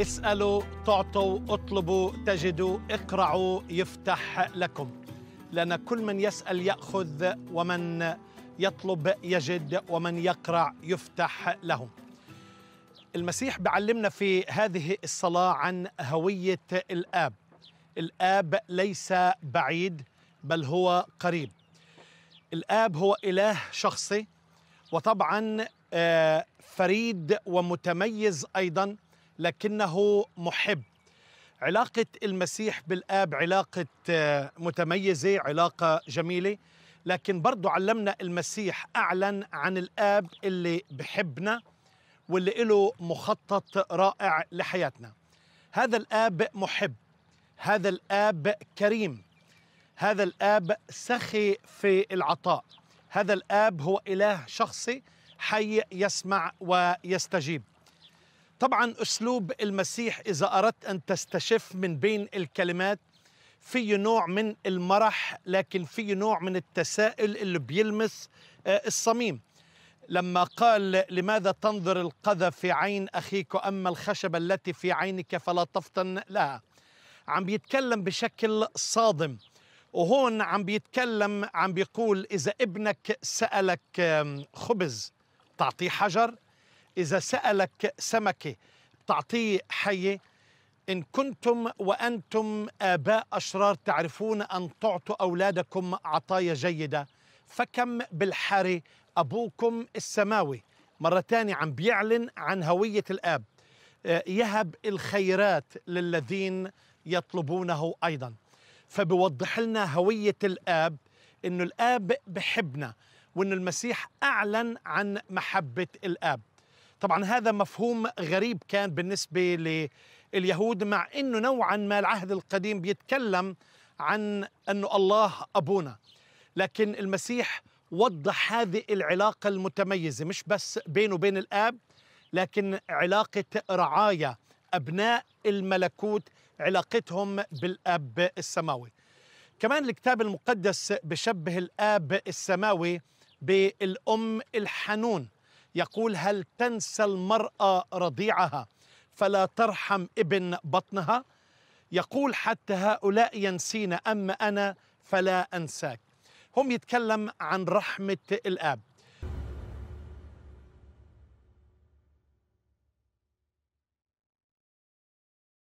اسألوا تعطوا اطلبوا تجدوا اقرعوا يفتح لكم لأن كل من يسأل يأخذ ومن يطلب يجد ومن يقرع يفتح له المسيح بعلمنا في هذه الصلاة عن هوية الآب الآب ليس بعيد بل هو قريب الآب هو إله شخصي وطبعا آه، فريد ومتميز أيضا لكنه محب علاقة المسيح بالآب علاقة آه، متميزة علاقة جميلة لكن برضو علمنا المسيح أعلن عن الآب اللي بحبنا واللي له مخطط رائع لحياتنا هذا الآب محب هذا الآب كريم هذا الآب سخي في العطاء هذا الآب هو إله شخصي حي يسمع ويستجيب طبعا أسلوب المسيح إذا أردت أن تستشف من بين الكلمات فيه نوع من المرح لكن فيه نوع من التساؤل اللي بيلمس آه، الصميم لما قال لماذا تنظر القذى في عين أخيك وأما الخشبة التي في عينك فلا تفطن لها عم بيتكلم بشكل صادم وهون عم بيتكلم عم بيقول إذا ابنك سألك خبز تعطيه حجر إذا سألك سمكة تعطيه حية إن كنتم وأنتم آباء أشرار تعرفون أن تعطوا أولادكم عطايا جيدة فكم بالحري أبوكم السماوي مرة تانية عم بيعلن عن هوية الآب آه، يهب الخيرات للذين يطلبونه أيضا فبوضح لنا هوية الآب أنه الآب بحبنا وأن المسيح أعلن عن محبة الآب طبعا هذا مفهوم غريب كان بالنسبة لليهود مع أنه نوعا ما العهد القديم بيتكلم عن أنه الله أبونا لكن المسيح وضح هذه العلاقة المتميزة مش بس بينه وبين الآب لكن علاقة رعاية أبناء الملكوت علاقتهم بالأب السماوي كمان الكتاب المقدس بشبه الآب السماوي بالأم الحنون يقول هل تنسى المرأة رضيعها فلا ترحم ابن بطنها يقول حتى هؤلاء ينسين أما أنا فلا أنساك هم يتكلم عن رحمة الآب